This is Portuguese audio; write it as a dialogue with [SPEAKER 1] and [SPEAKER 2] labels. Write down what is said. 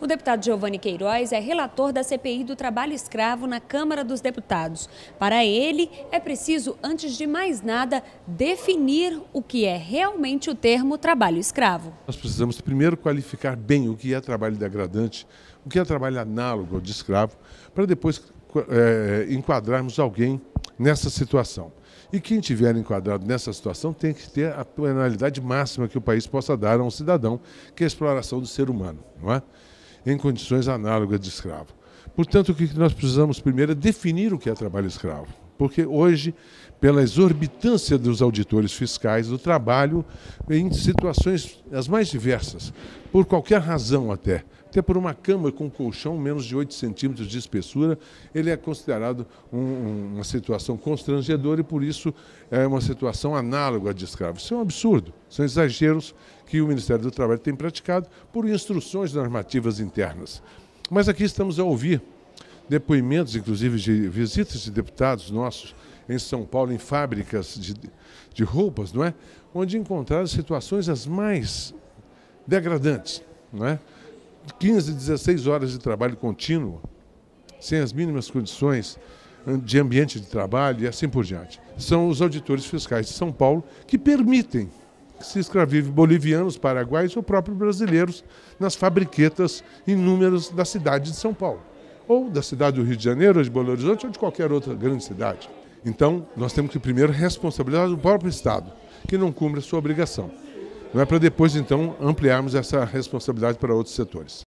[SPEAKER 1] O deputado Giovanni Queiroz é relator da CPI do trabalho escravo na Câmara dos Deputados. Para ele, é preciso, antes de mais nada, definir o que é realmente o termo trabalho escravo.
[SPEAKER 2] Nós precisamos primeiro qualificar bem o que é trabalho degradante, o que é trabalho análogo ao de escravo, para depois é, enquadrarmos alguém nessa situação. E quem tiver enquadrado nessa situação tem que ter a penalidade máxima que o país possa dar a um cidadão, que é a exploração do ser humano, não é? em condições análogas de escravo. Portanto, o que nós precisamos primeiro é definir o que é trabalho escravo. Porque hoje, pela exorbitância dos auditores fiscais, do trabalho em situações as mais diversas, por qualquer razão até, até por uma cama com colchão menos de 8 centímetros de espessura, ele é considerado um, uma situação constrangedora e, por isso, é uma situação análoga à de escravo. Isso é um absurdo, são exageros que o Ministério do Trabalho tem praticado por instruções normativas internas. Mas aqui estamos a ouvir depoimentos, inclusive de visitas de deputados nossos em São Paulo, em fábricas de, de roupas, não é? Onde encontraram situações as mais degradantes, não é? 15, 16 horas de trabalho contínuo, sem as mínimas condições hum, de ambiente de trabalho e assim por diante. São os auditores fiscais de São Paulo que permitem que se escravive bolivianos, paraguaios ou próprios brasileiros nas fabriquetas inúmeras da cidade de São Paulo, ou da cidade do Rio de Janeiro, ou de Belo Horizonte, ou de qualquer outra grande cidade. Então, nós temos que primeiro responsabilizar o próprio Estado, que não cumpre a sua obrigação. Não é para depois, então, ampliarmos essa responsabilidade para outros setores.